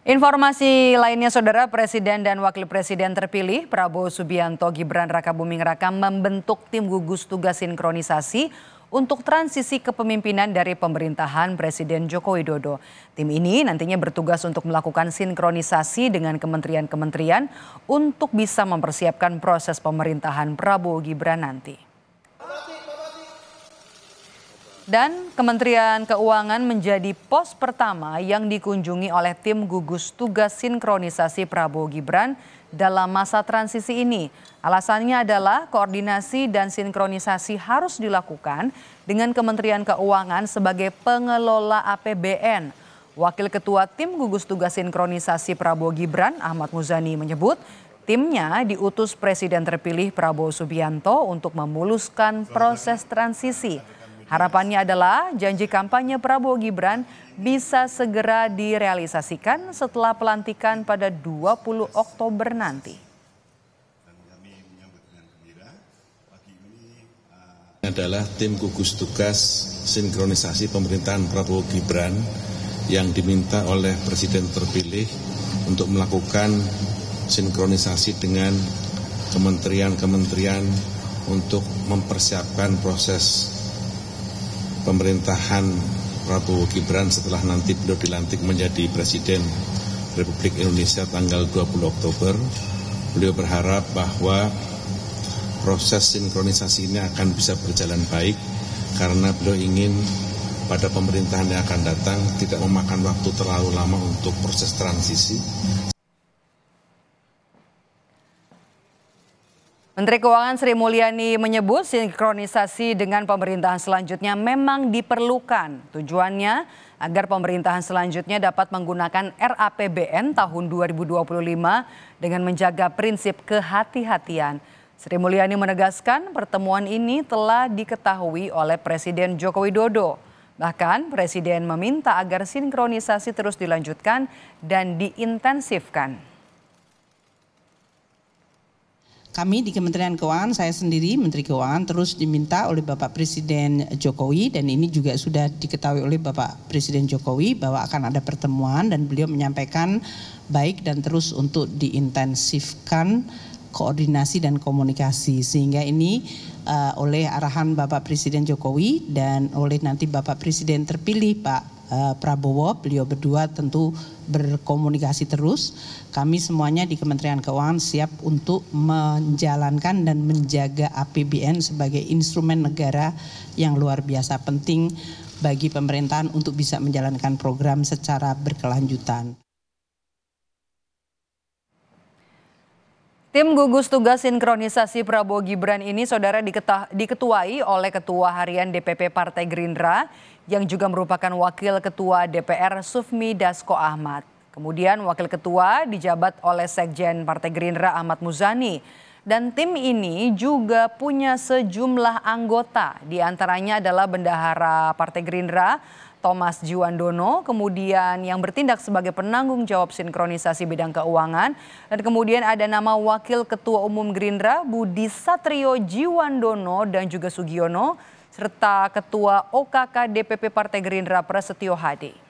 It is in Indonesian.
Informasi lainnya Saudara Presiden dan Wakil Presiden terpilih Prabowo Subianto Gibran Raka Buming Raka membentuk tim gugus tugas sinkronisasi untuk transisi kepemimpinan dari pemerintahan Presiden Joko Widodo. Tim ini nantinya bertugas untuk melakukan sinkronisasi dengan kementerian-kementerian untuk bisa mempersiapkan proses pemerintahan Prabowo Gibran nanti. Dan Kementerian Keuangan menjadi pos pertama yang dikunjungi oleh tim gugus tugas sinkronisasi Prabowo Gibran dalam masa transisi ini. Alasannya adalah koordinasi dan sinkronisasi harus dilakukan dengan Kementerian Keuangan sebagai pengelola APBN. Wakil Ketua Tim Gugus Tugas Sinkronisasi Prabowo Gibran, Ahmad Muzani menyebut, timnya diutus Presiden terpilih Prabowo Subianto untuk memuluskan proses transisi. Harapannya adalah janji kampanye Prabowo Gibran bisa segera direalisasikan setelah pelantikan pada 20 Oktober nanti. adalah tim gugus tugas sinkronisasi pemerintahan Prabowo Gibran yang diminta oleh Presiden terpilih untuk melakukan sinkronisasi dengan kementerian-kementerian untuk mempersiapkan proses pemerintahan Prabowo Gibran setelah nanti beliau dilantik menjadi Presiden Republik Indonesia tanggal 20 Oktober. Beliau berharap bahwa proses sinkronisasi ini akan bisa berjalan baik karena beliau ingin pada pemerintahan yang akan datang tidak memakan waktu terlalu lama untuk proses transisi. Menteri Keuangan Sri Mulyani menyebut sinkronisasi dengan pemerintahan selanjutnya memang diperlukan. Tujuannya agar pemerintahan selanjutnya dapat menggunakan RAPBN tahun 2025 dengan menjaga prinsip kehati-hatian. Sri Mulyani menegaskan pertemuan ini telah diketahui oleh Presiden Joko Widodo. Bahkan Presiden meminta agar sinkronisasi terus dilanjutkan dan diintensifkan. kami di Kementerian Keuangan, saya sendiri Menteri Keuangan terus diminta oleh Bapak Presiden Jokowi dan ini juga sudah diketahui oleh Bapak Presiden Jokowi bahwa akan ada pertemuan dan beliau menyampaikan baik dan terus untuk diintensifkan koordinasi dan komunikasi sehingga ini uh, oleh arahan Bapak Presiden Jokowi dan oleh nanti Bapak Presiden terpilih Pak Eh, Prabowo. Beliau berdua tentu berkomunikasi terus. Kami semuanya di Kementerian Keuangan siap untuk menjalankan dan menjaga APBN sebagai instrumen negara yang luar biasa penting bagi pemerintahan untuk bisa menjalankan program secara berkelanjutan. Tim gugus tugas sinkronisasi Prabowo Gibran ini saudara diketuai oleh Ketua Harian DPP Partai Gerindra yang juga merupakan Wakil Ketua DPR Sufmi Dasko Ahmad. Kemudian Wakil Ketua dijabat oleh Sekjen Partai Gerindra Ahmad Muzani. Dan tim ini juga punya sejumlah anggota, diantaranya adalah Bendahara Partai Gerindra Thomas Jiwandono, kemudian yang bertindak sebagai penanggung jawab sinkronisasi bidang keuangan, dan kemudian ada nama Wakil Ketua Umum Gerindra Budi Satrio Jiwandono dan juga Sugiono, serta Ketua OKK DPP Partai Gerindra Prasetyo Hadi.